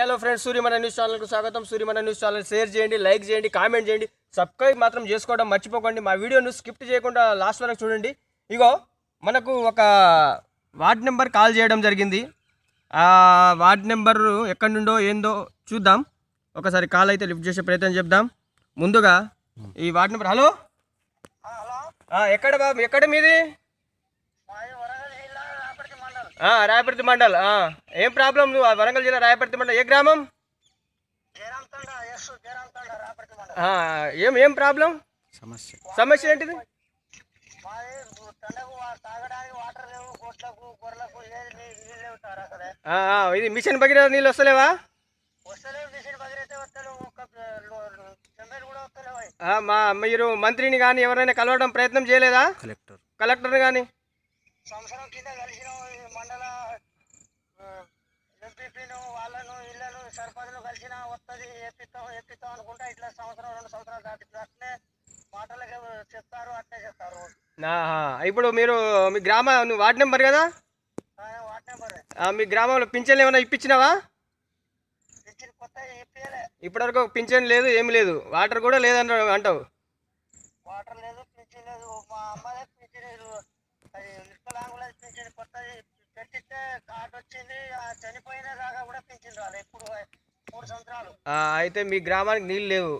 hello friends సూర్యమన news ఛానల్కు స్వాగతం Suryamana news channel share చేయండి లైక్ చేయండి కామెంట్ చేయండి సబ్స్క్రైబ్ మాత్రం చేసుకోవడం మర్చిపోకండి మా వీడియోను స్కిప్ట్ చేయకుండా లాస్ట్ వరకు చూడండి ఇగో మనకు ఒక వార్డ్ నెంబర్ కాల్ చేయడం జరిగింది ఆ వార్డ్ నెంబర్ ఎక్కడి నుండో ఏందో చూద్దాం ఒకసారి కాల్ అయితే లిఫ్ట్ చేసే ప్రయత్నం చెప్దాం ముందుగా ఈ వార్డ్ నెంబర్ హలో ఎక్కడ బాబు ఎక్కడ మీది రాయపర్తి మండల్ ఏం ప్రాబ్లం నువ్వు వరంగల్ జిల్లా రాయపర్తి మండల్ ఏ గ్రామం ఏం ఏం ప్రాబ్లం సమస్య సమస్య ఏంటిది ఇది మిషన్ భగీరథ నీళ్ళు వస్తలేవా మా మీరు మంత్రిని కానీ ఎవరైనా కలవడం ప్రయత్నం చేయలేదా కలెక్టర్ కలెక్టర్ కానీ కాల్చిన వస్తుంది ఏపిస్తాం ఏపిస్తాం అనుకుంటా ఇట్లా సంవత్సరం రెండు సంవత్సరాలు దాటిప్పుడు అట్లే మాటలకి చెప్తారు అట్లే చెప్తారు ఇప్పుడు మీరు మీ గ్రామ నువ్వు వార్డ్ నెంబర్ కదా నెంబర్ మీ గ్రామంలో పింఛన్ ఏమైనా ఇప్పించినావా ఇప్పటివరకు పింఛన్ లేదు ఏమి లేదు వాటర్ కూడా లేదంట అంటావు వాటర్ లేదు పింఛన్ లేదు మా అమ్మదే లేదు అది కొత్తది కార్డు వచ్చింది చనిపోయిన దాకా కూడా పింఛన్ రాలేదు ఇప్పుడు అయితే మీ గ్రామానికి నీళ్ళు లేవు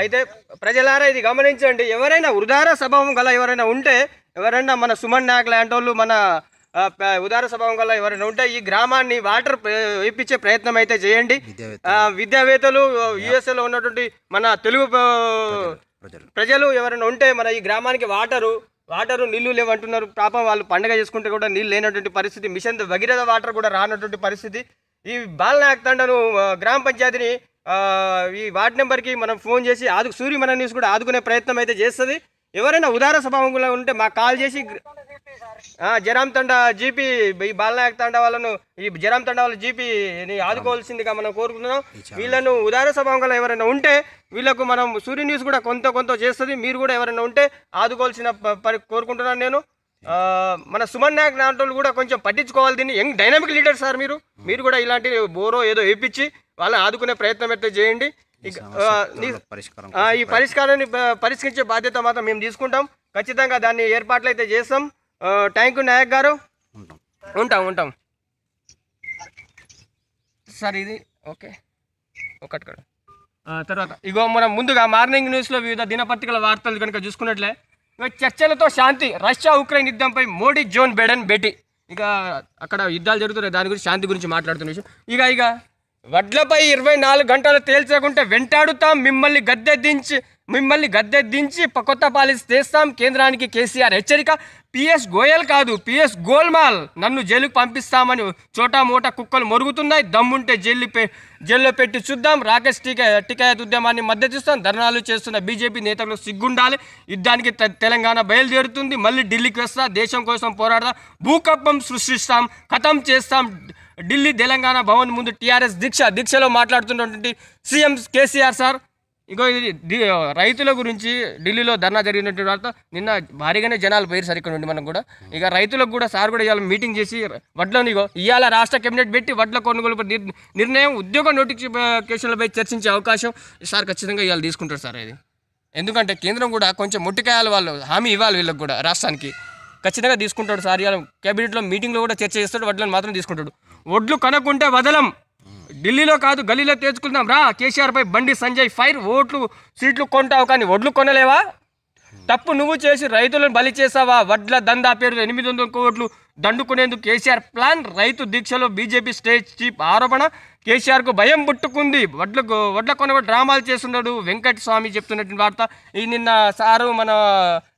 అయితే ప్రజలారా ఇది గమనించండి ఎవరైనా ఉదార స్వభావం గల ఎవరైనా ఉంటే ఎవరైనా మన సుమన్ నాయక్ లాంటి వాళ్ళు మన ఉదార స్వభావం గల ఎవరైనా ఉంటే ఈ గ్రామాన్ని వాటర్ ఇప్పించే ప్రయత్నం అయితే చేయండి విద్యావేత్తలు యుఎస్ఏలో ఉన్నటువంటి మన తెలుగు ప్రజలు ఎవరైనా ఉంటే మన ఈ గ్రామానికి వాటరు వాటరు నీళ్లు లేవంటున్నారు పాపం వాళ్ళు పండగ చేసుకుంటే కూడా నీళ్ళు లేనటువంటి పరిస్థితి మిషన్ భగీరథ వాటర్ కూడా రానటువంటి పరిస్థితి ఈ బాలనాయకతండను గ్రామ పంచాయతీని ఈ వార్డు నెంబర్కి మనం ఫోన్ చేసి ఆదు మన న్యూస్ కూడా ఆదుకునే ప్రయత్నం అయితే చేస్తుంది ఎవరైనా ఉదార స్వభావంలో ఉంటే మాకు కాల్ చేసి జరామ్ తండ జీపీ ఈ బాలనాయక్ తండ వాళ్ళను ఈ జరామ్ తండ వాళ్ళ జీపీని ఆదుకోవాల్సిందిగా మనం కోరుకుంటున్నాం వీళ్ళను ఉదార స్వభావంగా ఎవరైనా ఉంటే వీళ్ళకు మనం సూర్య న్యూస్ కూడా కొంత కొంత చేస్తుంది మీరు కూడా ఎవరైనా ఉంటే ఆదుకోవాల్సిన కోరుకుంటున్నాను నేను మన సుమన్ నాయక్ నాటోళ్ళు కూడా కొంచెం పట్టించుకోవాలి దీన్ని యంగ్ డైనామిక్ లీడర్ సార్ మీరు మీరు కూడా ఇలాంటి బోరో ఏదో వేయించి వాళ్ళని ఆదుకునే ప్రయత్నం అయితే చేయండి ఈ పరిష్కారాన్ని పరిష్కరించే బాధ్యత మాత్రం మేము తీసుకుంటాం ఖచ్చితంగా దాన్ని ఏర్పాట్లు అయితే చేస్తాం థ్యాంక్ యూ నాయక్ గారు ఉంటాం ఉంటాం సార్ ఇది ఓకే ఒకటి తర్వాత ఇగో మనం ముందుగా మార్నింగ్ న్యూస్లో వివిధ దినపత్రికల వార్తలు కనుక చూసుకున్నట్లే చర్చలతో శాంతి రష్యా ఉక్రెయిన్ యుద్ధంపై మోడీ జోన్ బెడన్ భేటీ ఇక అక్కడ యుద్ధాలు జరుగుతున్నాయి దాని గురించి శాంతి గురించి మాట్లాడుతున్న విషయం ఇక ఇక వడ్లపై ఇరవై నాలుగు గంటలు తేల్చకుంటే వెంటాడుతాం మిమ్మల్ని గద్దె దించి మిమ్మల్ని గద్దె దించి కొత్త పాలిస్తే కేంద్రానికి కేసీఆర్ హెచ్చరిక పిఎస్ గోయల్ కాదు పిఎస్ గోల్మాల్ నన్ను జైలుకు పంపిస్తామని చోటా మూట కుక్కలు మొరుగుతున్నాయి దమ్ముంటే జైలు పె జైల్లో పెట్టి చూద్దాం రాకేష్ టీకా టికాయత్ ఉద్యమాన్ని మద్దతిస్తాం ధర్నాలు చేస్తున్న బీజేపీ నేతలు సిగ్గుండాలి యుద్ధానికి తెలంగాణ బయలుదేరుతుంది మళ్ళీ ఢిల్లీకి వస్తా దేశం కోసం పోరాడదాం భూకంపం సృష్టిస్తాం కథం చేస్తాం ఢిల్లీ తెలంగాణ భవన్ ముందు టీఆర్ఎస్ దీక్ష దీక్షలో మాట్లాడుతున్నటువంటి సీఎం కేసీఆర్ సార్ ఇగో ఇది రైతుల గురించి ఢిల్లీలో ధర్నా జరిగినటువంటి వార్త నిన్న భారీగానే జనాలు పోయి సార్ ఇక్కడ నుండి మనం కూడా ఇక రైతులకు కూడా సార్ కూడా ఇవాళ మీటింగ్ చేసి వడ్లను ఇగో ఇవాళ రాష్ట్ర కేబినెట్ పెట్టి వడ్ల కొనుగోలు నిర్ణయం ఉద్యోగ నోటిఫికేషన్లపై చర్చించే అవకాశం సార్ ఖచ్చితంగా ఇవాళ తీసుకుంటారు సార్ ఇది ఎందుకంటే కేంద్రం కూడా కొంచెం ముట్టికాయాలి వాళ్ళు హామీ ఇవ్వాలి వీళ్ళకి కూడా రాష్ట్రానికి ఖచ్చితంగా తీసుకుంటాడు సార్ ఇవాళ కేబినెట్లో మీటింగ్లో కూడా చర్చ చేస్తాడు వడ్లను మాత్రం తీసుకుంటాడు వడ్లు కనుక్కుంటే వదలం ఢిల్లీలో కాదు గల్లీలో తెచ్చుకుందాం రా కేసీఆర్పై బండి సంజయ్ ఫైర్ ఓట్లు సీట్లు కొంటావు కానీ ఒడ్లు కొనలేవా తప్పు నువ్వు చేసి రైతులను బలి చేసావా వడ్ల దందా పేరు ఎనిమిది వందల కోట్లు దండుకునేందుకు కేసీఆర్ ప్లాన్ రైతు దీక్షలో బీజేపీ స్టేట్ చీఫ్ ఆరోపణ కేసీఆర్కు భయం పుట్టుకుంది వడ్ల వడ్ల కొన డ్రామాలు చేస్తున్నాడు వెంకట స్వామి చెప్తున్నటువంటి వార్త ఈ నిన్న సారు మన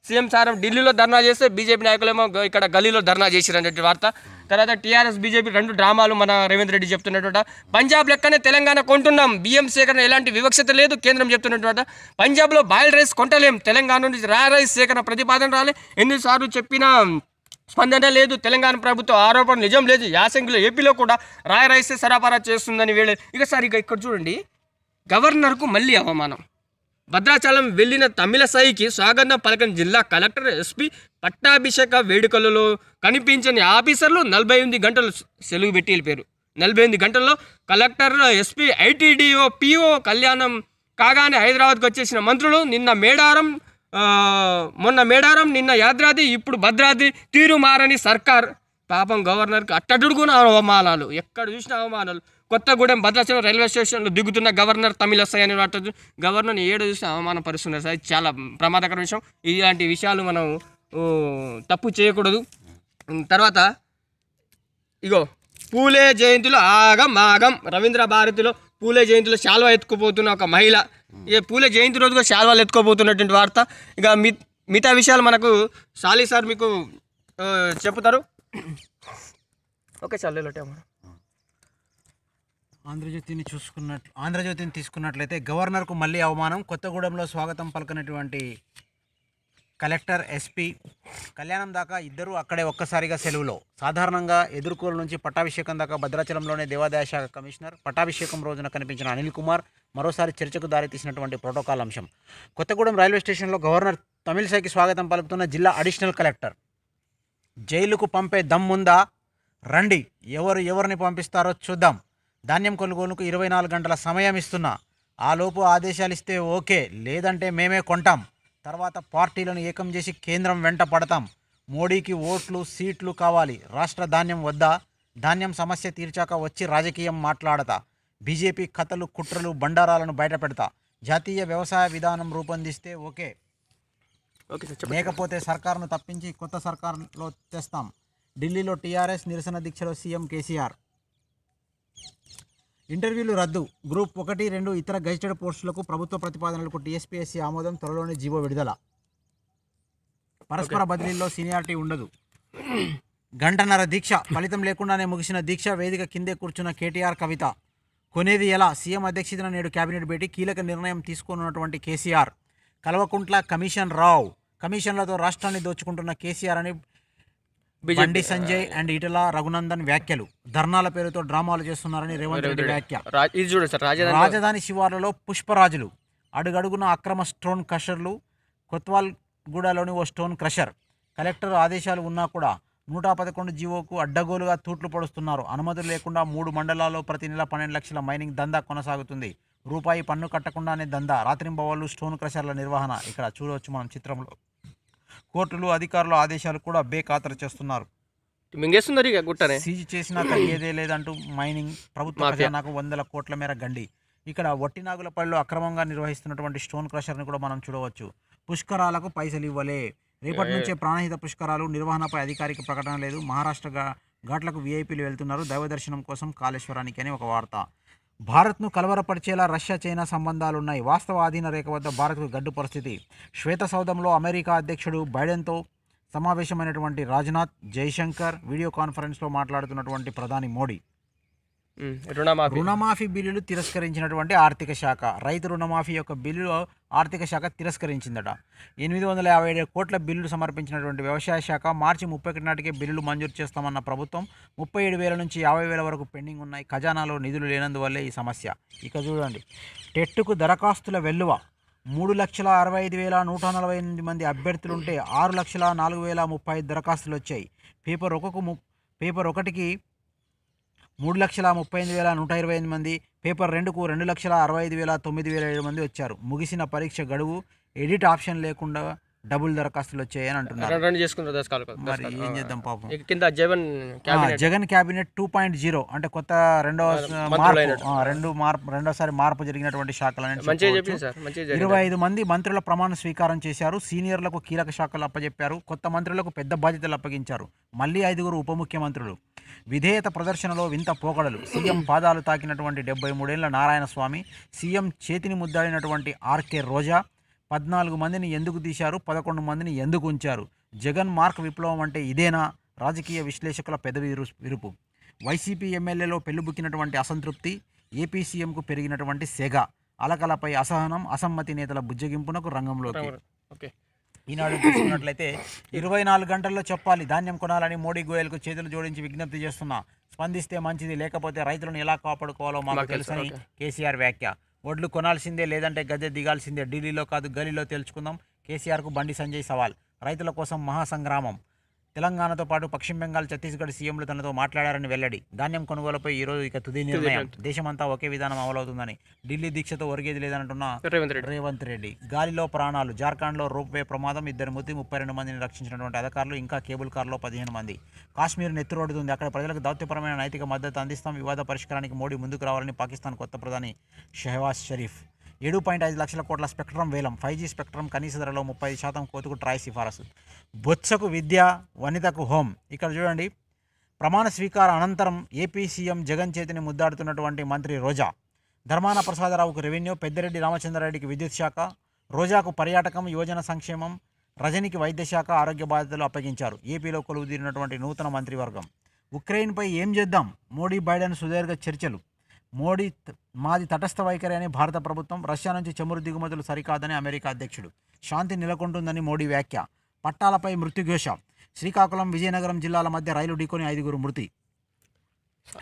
సీఎం సారు ఢిల్లీలో ధర్నా చేస్తే బీజేపీ నాయకులేమో ఇక్కడ గల్లీలో ధర్నా చేసిరనేటువంటి వార్త తర్వాత టీఆర్ఎస్ బీజేపీ రెండు డ్రామాలు మన రేవంత్ రెడ్డి చెప్తున్నటువంటి పంజాబ్ లెక్కనే తెలంగాణ కొంటున్నాం బియ్యం సేకరణ ఎలాంటి వివక్షత లేదు కేంద్రం చెప్తున్నటువంటి పంజాబ్లో బాయిల్ రైస్ కొంటలేం తెలంగాణ నుంచి రా రైస్ సేకరణ ప్రతిపాదన రాలే ఎన్నిసార్లు చెప్పినా స్పందన లేదు తెలంగాణ ప్రభుత్వం ఆరోపణ నిజం లేదు యాసంగిలో ఏపీలో కూడా రాయ రైసే సరఫరా చేస్తుందని వీళ్ళు ఇక సార్ ఇక ఇక్కడ చూడండి గవర్నర్కు మళ్ళీ అవమానం భద్రాచలం వెళ్లిన సాయికి స్వాగతం పలకన జిల్లా కలెక్టర్ ఎస్పీ పట్టాభిషేక వేడుకలలో కనిపించని ఆఫీసర్లు నలభై ఎనిమిది గంటలు సెలవు పెట్టి వెళ్ళిపోయారు నలభై ఎనిమిది గంటల్లో కలెక్టర్ ఎస్పీ ఐటీడీఓ పిఓ కళ్యాణం కాగానే హైదరాబాద్కు వచ్చేసిన మంత్రులు నిన్న మేడారం మొన్న మేడారం నిన్న యాద్రాది ఇప్పుడు భద్రాది తీరు మారని సర్కార్ పాపం గవర్నర్కి అట్టడుగున అవమానాలు ఎక్కడ చూసిన అవమానాలు కొత్తగూడెం భద్రాచలం రైల్వే స్టేషన్లో దిగుతున్న గవర్నర్ తమిళసై అని వార్త గవర్నర్ని ఏడు చూసి అవమాన పరుస్తున్నారు సార్ చాలా ప్రమాదకర విషయం ఇలాంటి విషయాలు మనం తప్పు చేయకూడదు తర్వాత ఇగో పూలే జయంతిలో ఆగం ఆగం రవీంద్ర భారతిలో పూలే జయంతిలో శాల్వా ఎత్తుకుపోతున్న ఒక మహిళ ఇక పూలే జయంతి రోజుగా శాల్వాలు ఎత్తుకోబోతున్నటువంటి వార్త ఇక మి మిగతా విషయాలు మనకు సాలీ సార్ మీకు చెప్తారు ఓకే సార్ అమ్మా ఆంధ్రజ్యోతిని చూసుకున్నట్లు ఆంధ్రజ్యోతిని తీసుకున్నట్లయితే గవర్నర్కు మళ్ళీ అవమానం కొత్తగూడెంలో స్వాగతం పలకనటువంటి కలెక్టర్ ఎస్పీ కళ్యాణం దాకా ఇద్దరూ అక్కడే ఒక్కసారిగా సెలవులో సాధారణంగా ఎదుర్కోల నుంచి పట్టాభిషేకం దాకా భద్రాచలంలోనే దేవాదాయ శాఖ కమిషనర్ పట్టాభిషేకం రోజున కనిపించిన అనిల్ కుమార్ మరోసారి చర్చకు దారితీసినటువంటి ప్రోటోకాల్ అంశం కొత్తగూడెం రైల్వే స్టేషన్లో గవర్నర్ తమిళసైకి స్వాగతం పలుకుతున్న జిల్లా అడిషనల్ కలెక్టర్ జైలుకు పంపే దమ్ముందా రండి ఎవరు ఎవరిని పంపిస్తారో చూద్దాం ధాన్యం కొనుగోలుకు ఇరవై నాలుగు గంటల సమయం ఇస్తున్నా ఆలోపు ఆదేశాలు ఇస్తే ఓకే లేదంటే మేమే కొంటాం తర్వాత పార్టీలను ఏకం చేసి కేంద్రం వెంట పడతాం మోడీకి ఓట్లు సీట్లు కావాలి రాష్ట్ర ధాన్యం వద్దా ధాన్యం సమస్య తీర్చాక వచ్చి రాజకీయం మాట్లాడతా బీజేపీ కథలు కుట్రలు బండారాలను బయట పెడతా జాతీయ వ్యవసాయ విధానం రూపొందిస్తే ఓకే లేకపోతే సర్కారును తప్పించి కొత్త సర్కారులో తెస్తాం ఢిల్లీలో టీఆర్ఎస్ నిరసన దీక్షలో సీఎం కేసీఆర్ ఇంటర్వ్యూలు రద్దు గ్రూప్ ఒకటి రెండు ఇతర గజిటెడ్ పోస్టులకు ప్రభుత్వ ప్రతిపాదనలకు టీఎస్పీఎస్సీ ఆమోదం త్వరలోనే జీవో విడుదల పరస్పర బదిలీల్లో సీనియారిటీ ఉండదు గంటన్నర దీక్ష ఫలితం లేకుండానే ముగిసిన దీక్ష వేదిక కిందే కూర్చున్న కేటీఆర్ కవిత కొనేది ఎలా సీఎం అధ్యక్షతన నేడు కేబినెట్ భేటీ కీలక నిర్ణయం తీసుకోనున్నటువంటి కేసీఆర్ కల్వకుంట్ల కమిషన్ రావు కమిషన్లతో రాష్ట్రాన్ని దోచుకుంటున్న కేసీఆర్ అని బండి సంజయ్ అండ్ ఇటల రఘునందన్ వ్యాఖ్యలు ధర్నాల పేరుతో డ్రామాలు చేస్తున్నారని రేవంత్ రెడ్డి వ్యాఖ్య రాజధాని శివార్లలో పుష్పరాజులు అడుగడుగున అక్రమ స్టోన్ క్రషర్లు కొత్వాల్గూడలోని ఓ స్టోన్ క్రషర్ కలెక్టర్ ఆదేశాలు ఉన్నా కూడా నూట పదకొండు జీవోకు అడ్డగోలుగా తూట్లు పొడుస్తున్నారు అనుమతులు లేకుండా మూడు మండలాల్లో ప్రతి నెల పన్నెండు లక్షల మైనింగ్ దందా కొనసాగుతుంది రూపాయి పన్ను కట్టకుండానే దందా రాత్రింబవళ్ళు స్టోన్ క్రషర్ల నిర్వహణ ఇక్కడ చూడవచ్చు మనం చిత్రంలో కోర్టులు అధికారుల ఆదేశాలు కూడా బేఖాతరు చేస్తున్నారు సీజీ సీజ్ చేసినా ఏదే లేదంటూ మైనింగ్ ప్రభుత్వ నాకు వందల కోట్ల మేర గండి ఇక్కడ వట్టినాగులపల్లిలో అక్రమంగా నిర్వహిస్తున్నటువంటి స్టోన్ క్రషర్ని కూడా మనం చూడవచ్చు పుష్కరాలకు పైసలు ఇవ్వలే రేపటి నుంచే ప్రాణహిత పుష్కరాలు నిర్వహణపై అధికారిక ప్రకటన లేదు మహారాష్ట్ర ఘాట్లకు వీఐపీలు వెళ్తున్నారు దైవ దర్శనం కోసం కాళేశ్వరానికి అని ఒక వార్త భారత్ను కలవరపరిచేలా రష్యా చైనా సంబంధాలున్నాయి వాస్తవ ఆధీన రేఖ వద్ద భారత్కు గడ్డు పరిస్థితి శ్వేత సౌధంలో అమెరికా అధ్యక్షుడు బైడెన్తో సమావేశమైనటువంటి రాజ్నాథ్ జైశంకర్ వీడియో కాన్ఫరెన్స్లో మాట్లాడుతున్నటువంటి ప్రధాని మోడీ రుణమాఫీ రుణమాఫీ బిల్లులు తిరస్కరించినటువంటి ఆర్థిక శాఖ రైతు రుణమాఫీ యొక్క బిల్లులో ఆర్థిక శాఖ తిరస్కరించిందట ఎనిమిది వందల యాభై ఏడు కోట్ల బిల్లులు సమర్పించినటువంటి వ్యవసాయ శాఖ మార్చి ముప్పై ఒకటి నాటికే బిల్లులు మంజూరు చేస్తామన్న ప్రభుత్వం ముప్పై ఏడు వేల నుంచి యాభై వేల వరకు పెండింగ్ ఉన్నాయి ఖజానాలో నిధులు లేనందువల్లే ఈ సమస్య ఇక చూడండి టెట్టుకు దరఖాస్తుల వెల్లువ మూడు లక్షల అరవై ఐదు వేల నూట నలభై ఎనిమిది మంది అభ్యర్థులు ఉంటే ఆరు లక్షల నాలుగు వేల ముప్పై ఐదు దరఖాస్తులు వచ్చాయి పేపర్ ఒకకు పేపర్ ఒకటికి మూడు లక్షల ముప్పై ఎనిమిది వేల నూట ఇరవై ఎనిమిది మంది పేపర్ రెండుకు రెండు లక్షల అరవై ఐదు వేల తొమ్మిది వేల ఏడు మంది వచ్చారు ముగిసిన పరీక్ష గడువు ఎడిట్ ఆప్షన్ లేకుండా డబుల్ దరఖాస్తులు వచ్చాయని అంటున్నారు మరి ఏం చేద్దాం పాపం Jagan Jagan cabinet two point zero అంటే కొత్త రెండో మార్పు రెండు మార్పు రెండోసారి మార్పు జరిగినటువంటి శాఖలు ఇరవై ఐదు మంది మంత్రుల ప్రమాణ స్వీకారం చేశారు సీనియర్లకు కీలక శాఖలు అప్పజెప్పారు కొత్త మంత్రులకు పెద్ద బాధ్యతలు అప్పగించారు మళ్ళీ ఐదుగురు ఉప ముఖ్యమంత్రులు విధేయత ప్రదర్శనలో వింత పోకడలు సీఎం పాదాలు తాకినటువంటి డెబ్బై మూడేళ్ల నారాయణ స్వామి సీఎం చేతిని ముద్దాడినటువంటి ఆర్కే రోజా పద్నాలుగు మందిని ఎందుకు తీశారు పదకొండు మందిని ఎందుకు ఉంచారు జగన్ మార్క్ విప్లవం అంటే ఇదేనా రాజకీయ విశ్లేషకుల పెదవి విరుపు వైసీపీ ఎమ్మెల్యేలో పెళ్లిబుక్కినటువంటి అసంతృప్తి ఏపీ సీఎంకు పెరిగినటువంటి సెగ అలకలపై అసహనం అసమ్మతి నేతల బుజ్జగింపునకు రంగంలోకి ఓకే ఈనాడు చూసుకున్నట్లయితే ఇరవై నాలుగు గంటల్లో చెప్పాలి ధాన్యం కొనాలని మోడీ గోయల్కు చేతులు జోడించి విజ్ఞప్తి చేస్తున్నా స్పందిస్తే మంచిది లేకపోతే రైతులను ఎలా కాపాడుకోవాలో మాకు తెలుసని కేసీఆర్ వ్యాఖ్య ఒడ్లు కొనాల్సిందే లేదంటే గద్దె దిగాల్సిందే ఢిల్లీలో కాదు గలీలో తెలుసుకుందాం కేసీఆర్కు బండి సంజయ్ సవాల్ రైతుల కోసం మహాసంగ్రామం తెలంగాణతో పాటు పశ్చిమ బెంగాల్ ఛత్తీస్గఢ్ సీఎంలు తనతో మాట్లాడారని వెల్లడి ధాన్యం కొనుగోలుపై రోజు ఇక తుది నిర్ణయం దేశమంతా ఒకే విధానం అమలవుతుందని ఢిల్లీ దీక్షతో ఒరిగేది లేదంటున్న రేవంత్ రెడ్డి గాలిలో ప్రాణాలు జార్ఖండ్ లో రోప్వే ప్రమాదం ఇద్దరు మృతి ముప్పై రెండు మందిని రక్షించినటువంటి అధికారులు ఇంకా కేబుల్ కార్లో పదిహేను మంది కాశ్మీర్ నెత్తురోడుతుంది అక్కడ ప్రజలకు దౌత్యపరమైన నైతిక మద్దతు అందిస్తాం వివాద పరిష్కారానికి మోడీ ముందుకు రావాలని పాకిస్తాన్ కొత్త ప్రధాని షెహవాజ్ షరీఫ్ ఏడు పాయింట్ ఐదు లక్షల కోట్ల స్పెక్ట్రం వేలం ఫైవ్ జీ స్పెక్ట్రం కనీస ధరలో ముప్పై శాతం కోతుకు ట్రాయ్ సిఫారసు బొత్సకు విద్య వనితకు హోం ఇక్కడ చూడండి ప్రమాణ స్వీకార అనంతరం ఏపీ సీఎం జగన్ చేతిని ముద్దాడుతున్నటువంటి మంత్రి రోజా ధర్మాన ప్రసాదరావుకు రెవెన్యూ పెద్దిరెడ్డి రామచంద్రారెడ్డికి విద్యుత్ శాఖ రోజాకు పర్యాటకం యువజన సంక్షేమం రజనికి వైద్య శాఖ ఆరోగ్య బాధ్యతలు అప్పగించారు ఏపీలో కొలువుదీరినటువంటి నూతన మంత్రివర్గం ఉక్రెయిన్పై ఏం చేద్దాం మోడీ బైడెన్ సుదీర్ఘ చర్చలు మోడీ మాది తటస్థ వైఖరి అని భారత ప్రభుత్వం రష్యా నుంచి చమురు దిగుమతులు సరికాదని అమెరికా అధ్యక్షుడు శాంతి నెలకొంటుందని మోడీ వ్యాఖ్య పట్టాలపై మృత్యుఘోష శ్రీకాకుళం విజయనగరం జిల్లాల మధ్య రైలు ఢీకొని ఐదుగురు మృతి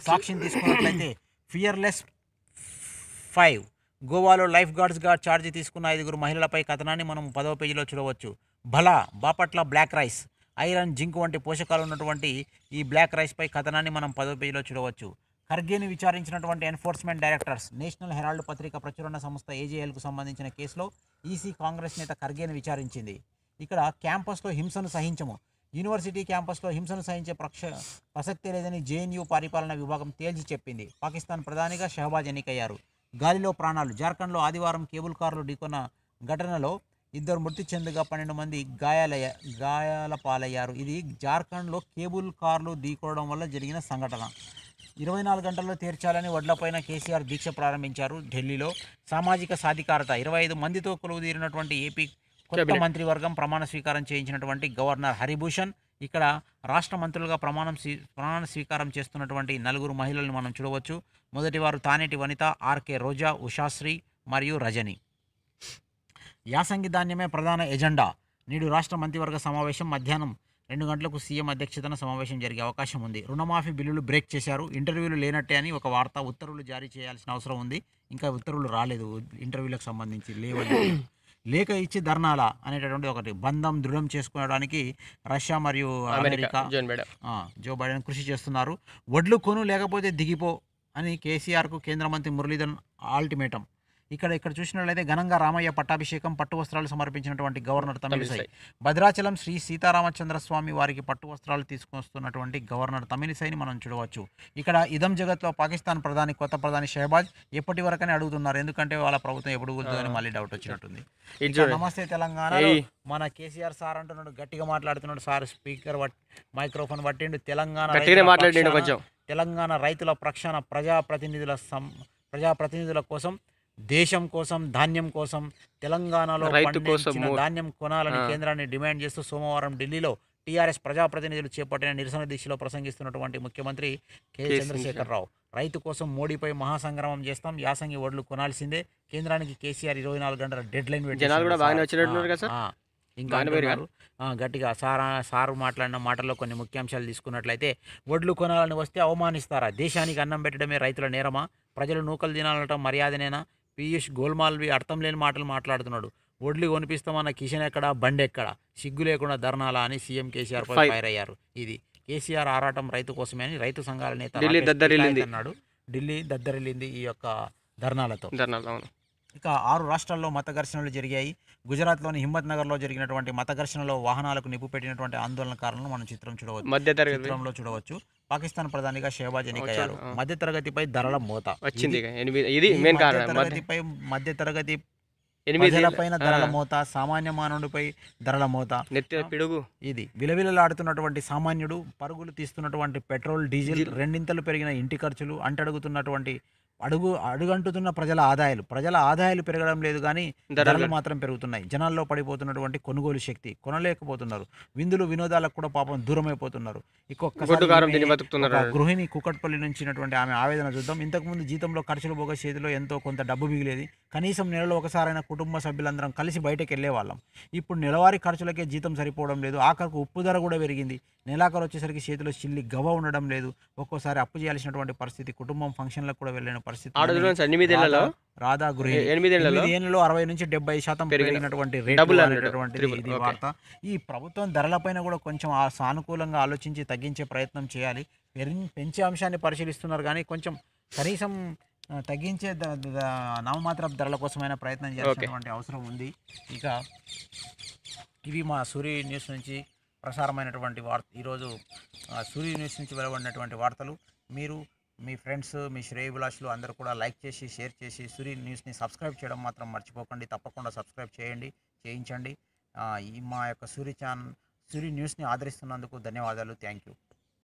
సాక్ష్యం తీసుకున్నట్లయితే ఫియర్లెస్ ఫైవ్ గోవాలో లైఫ్ గార్డ్స్గా ఛార్జీ తీసుకున్న ఐదుగురు మహిళలపై కథనాన్ని మనం పదవ పేజీలో చూడవచ్చు భల Bapatla black rice iron zinc వంటి పోషకాలు ఉన్నటువంటి ఈ బ్లాక్ రైస్పై కథనాన్ని మనం పదవ పేజీలో చూడవచ్చు ఖర్గేని విచారించినటువంటి ఎన్ఫోర్స్మెంట్ డైరెక్టర్స్ నేషనల్ హెరాల్డ్ పత్రిక ప్రచురణ సంస్థ ఏజేఎల్కు సంబంధించిన కేసులో ఈసీ కాంగ్రెస్ నేత ఖర్గేని విచారించింది ఇక్కడ క్యాంపస్లో హింసను సహించము యూనివర్సిటీ క్యాంపస్లో హింసను సహించే ప్రక్ష ప్రసక్తే లేదని జేఎన్యూ పరిపాలన విభాగం తేల్చి చెప్పింది పాకిస్తాన్ ప్రధానిగా షహబాజ్ ఎన్నికయ్యారు గాలిలో ప్రాణాలు జార్ఖండ్లో ఆదివారం కేబుల్ కార్లు ఢీకొన్న ఘటనలో ఇద్దరు మృతి చెందగా పన్నెండు మంది గాయాలయ గాయాల పాలయ్యారు ఇది జార్ఖండ్లో కేబుల్ కార్లు ఢీకోవడం వల్ల జరిగిన సంఘటన ఇరవై నాలుగు గంటల్లో తీర్చాలని వడ్లపైన కేసీఆర్ దీక్ష ప్రారంభించారు ఢిల్లీలో సామాజిక సాధికారత ఇరవై ఐదు మందితో కొలువుదీరినటువంటి ఏపీ కొత్త మంత్రివర్గం ప్రమాణ స్వీకారం చేయించినటువంటి గవర్నర్ హరిభూషణ్ ఇక్కడ రాష్ట్ర మంత్రులుగా ప్రమాణం ప్రమాణ స్వీకారం చేస్తున్నటువంటి నలుగురు మహిళలను మనం చూడవచ్చు మొదటి వారు తానేటి వనిత ఆర్కే రోజా ఉషాశ్రీ మరియు రజని యాసంగి ధాన్యమే ప్రధాన ఎజెండా నేడు రాష్ట్ర మంత్రివర్గ సమావేశం మధ్యాహ్నం రెండు గంటలకు సీఎం అధ్యక్షతన సమావేశం జరిగే అవకాశం ఉంది రుణమాఫీ బిల్లులు బ్రేక్ చేశారు ఇంటర్వ్యూలు లేనట్టే అని ఒక వార్త ఉత్తర్వులు జారీ చేయాల్సిన అవసరం ఉంది ఇంకా ఉత్తర్వులు రాలేదు ఇంటర్వ్యూలకు సంబంధించి లేవని లేఖ ఇచ్చి ధర్నాల అనేటటువంటి ఒకటి బంధం దృఢం చేసుకోవడానికి రష్యా మరియు అమెరికా జో బైడెన్ కృషి చేస్తున్నారు వడ్లు కొను లేకపోతే దిగిపో అని కేసీఆర్కు కేంద్ర మంత్రి మురళీధరన్ ఆల్టిమేటం ఇక్కడ ఇక్కడ చూసినట్లయితే ఘనంగా రామయ్య పట్టాభిషేకం పట్టు వస్త్రాలు సమర్పించినటువంటి గవర్నర్ తమిళిసై భద్రాచలం శ్రీ సీతారామచంద్ర స్వామి వారికి పట్టు వస్త్రాలు తీసుకొస్తున్నటువంటి గవర్నర్ తమిళిసైని మనం చూడవచ్చు ఇక్కడ ఇదం జగత్లో పాకిస్తాన్ ప్రధాని కొత్త ప్రధాని షహబాజ్ ఎప్పటి వరకనే అడుగుతున్నారు ఎందుకంటే వాళ్ళ ప్రభుత్వం ఎప్పుడు అని మళ్ళీ డౌట్ వచ్చినట్టుంది నమస్తే తెలంగాణ మన కేసీఆర్ సార్ అంటున్నాడు గట్టిగా మాట్లాడుతున్నాడు సార్ స్పీకర్ మైక్రోఫోన్ పట్టిండు తెలంగాణ తెలంగాణ రైతుల ప్రక్షాణ ప్రజాప్రతినిధుల సం ప్రజాప్రతినిధుల కోసం దేశం కోసం ధాన్యం కోసం తెలంగాణలో ధాన్యం కొనాలని కేంద్రాన్ని డిమాండ్ చేస్తూ సోమవారం ఢిల్లీలో టీఆర్ఎస్ ప్రజాప్రతినిధులు చేపట్టిన నిరసన దీక్షలో ప్రసంగిస్తున్నటువంటి ముఖ్యమంత్రి కె చంద్రశేఖరరావు రైతు కోసం మోడీపై మహాసంగ్రామం చేస్తాం యాసంగి వడ్లు కొనాల్సిందే కేంద్రానికి కేసీఆర్ ఇరవై నాలుగు గంటల డెడ్ లైన్ ఇంకా గట్టిగా సారా సారు మాట్లాడిన మాటల్లో కొన్ని ముఖ్యాంశాలు తీసుకున్నట్లయితే ఒడ్లు కొనాలని వస్తే అవమానిస్తారా దేశానికి అన్నం పెట్టడమే రైతుల నేరమా ప్రజలు నూకలు తినాలటం మర్యాదనేనా పీయూష్ గోల్మాల్వి అర్థం లేని మాటలు మాట్లాడుతున్నాడు ఒడ్లు కొనిపిస్తామన్న కిషన్ ఎక్కడ బండి ఎక్కడా సిగ్గు లేకుండా ధర్నాలా అని సీఎం కేసీఆర్ ఫైర్ అయ్యారు ఇది కేసీఆర్ ఆరాటం రైతు కోసమే అని రైతు సంఘాల నేత అన్నాడు ఢిల్లీ దద్దరిల్లింది ఈ యొక్క ధర్నాలతో ఇక ఆరు రాష్ట్రాల్లో మత ఘర్షణలు జరిగాయి గుజరాత్లోని హిమ్మత్ నగర్లో జరిగినటువంటి మత ఘర్షణలో వాహనాలకు నిప్పు పెట్టినటువంటి ఆందోళన కారణం మనం చిత్రం చూడవచ్చు చిత్రంలో చూడవచ్చు పాకిస్తాన్ ప్రధానిగా షెహబాజ్ ఎన్నికయ్యారు మధ్యతరగతిపై ధరల మూత వచ్చింది ఇది మెయిన్ కారణం మధ్యతరగతిపై మధ్యతరగతి పైన ధరల మోత సామాన్య మానవుడిపై ధరల మోత పిడుగు ఇది విలవిలలాడుతున్నటువంటి సామాన్యుడు పరుగులు తీస్తున్నటువంటి పెట్రోల్ డీజిల్ రెండింతలు పెరిగిన ఇంటి ఖర్చులు అంటడుగుతున్నటువంటి అడుగు అడుగంటుతున్న ప్రజల ఆదాయాలు ప్రజల ఆదాయాలు పెరగడం లేదు కానీ ధరలు మాత్రం పెరుగుతున్నాయి జనాల్లో పడిపోతున్నటువంటి కొనుగోలు శక్తి కొనలేకపోతున్నారు విందులు వినోదాలకు కూడా పాపం దూరం అయిపోతున్నారు గృహిణి కుకట్పల్లి నుంచినటువంటి ఆమె ఆవేదన చూద్దాం ఇంతకుముందు జీతంలో ఖర్చులు పోగా చేతిలో ఎంతో కొంత డబ్బు మిగిలేది కనీసం నెలలో ఒకసారైనా కుటుంబ సభ్యులందరం కలిసి బయటకు వెళ్ళేవాళ్ళం ఇప్పుడు నెలవారీ ఖర్చులకే జీతం సరిపోవడం లేదు ఆఖరికి ఉప్పు ధర కూడా పెరిగింది నెలాఖరు వచ్చేసరికి చేతిలో చిల్లి గవ ఉండడం లేదు ఒక్కోసారి అప్పు చేయాల్సినటువంటి పరిస్థితి కుటుంబం ఫంక్షన్లకు కూడా వెళ్ళిన పరిస్థితి రాధా గురి ఏళ్ళలో అరవై నుంచి డెబ్బై శాతం పెరిగినటువంటి వార్త ఈ ప్రభుత్వం ధరలపైన కూడా కొంచెం సానుకూలంగా ఆలోచించి తగ్గించే ప్రయత్నం చేయాలి పెంచే అంశాన్ని పరిశీలిస్తున్నారు కానీ కొంచెం కనీసం తగ్గించే నవమాత్ర ధరల కోసమైన ప్రయత్నం చేయాల్సినటువంటి అవసరం ఉంది ఇక ఇవి మా సూర్య న్యూస్ నుంచి ప్రసారమైనటువంటి వార్త ఈరోజు సూర్య న్యూస్ నుంచి వెలువడినటువంటి వార్తలు మీరు మీ ఫ్రెండ్స్ మీ శ్రేయభిలాషులు అందరూ కూడా లైక్ చేసి షేర్ చేసి సూర్య న్యూస్ని సబ్స్క్రైబ్ చేయడం మాత్రం మర్చిపోకండి తప్పకుండా సబ్స్క్రైబ్ చేయండి చేయించండి ఈ మా యొక్క సూర్య ఛానల్ సూర్య న్యూస్ని ఆదరిస్తున్నందుకు ధన్యవాదాలు థ్యాంక్ యూ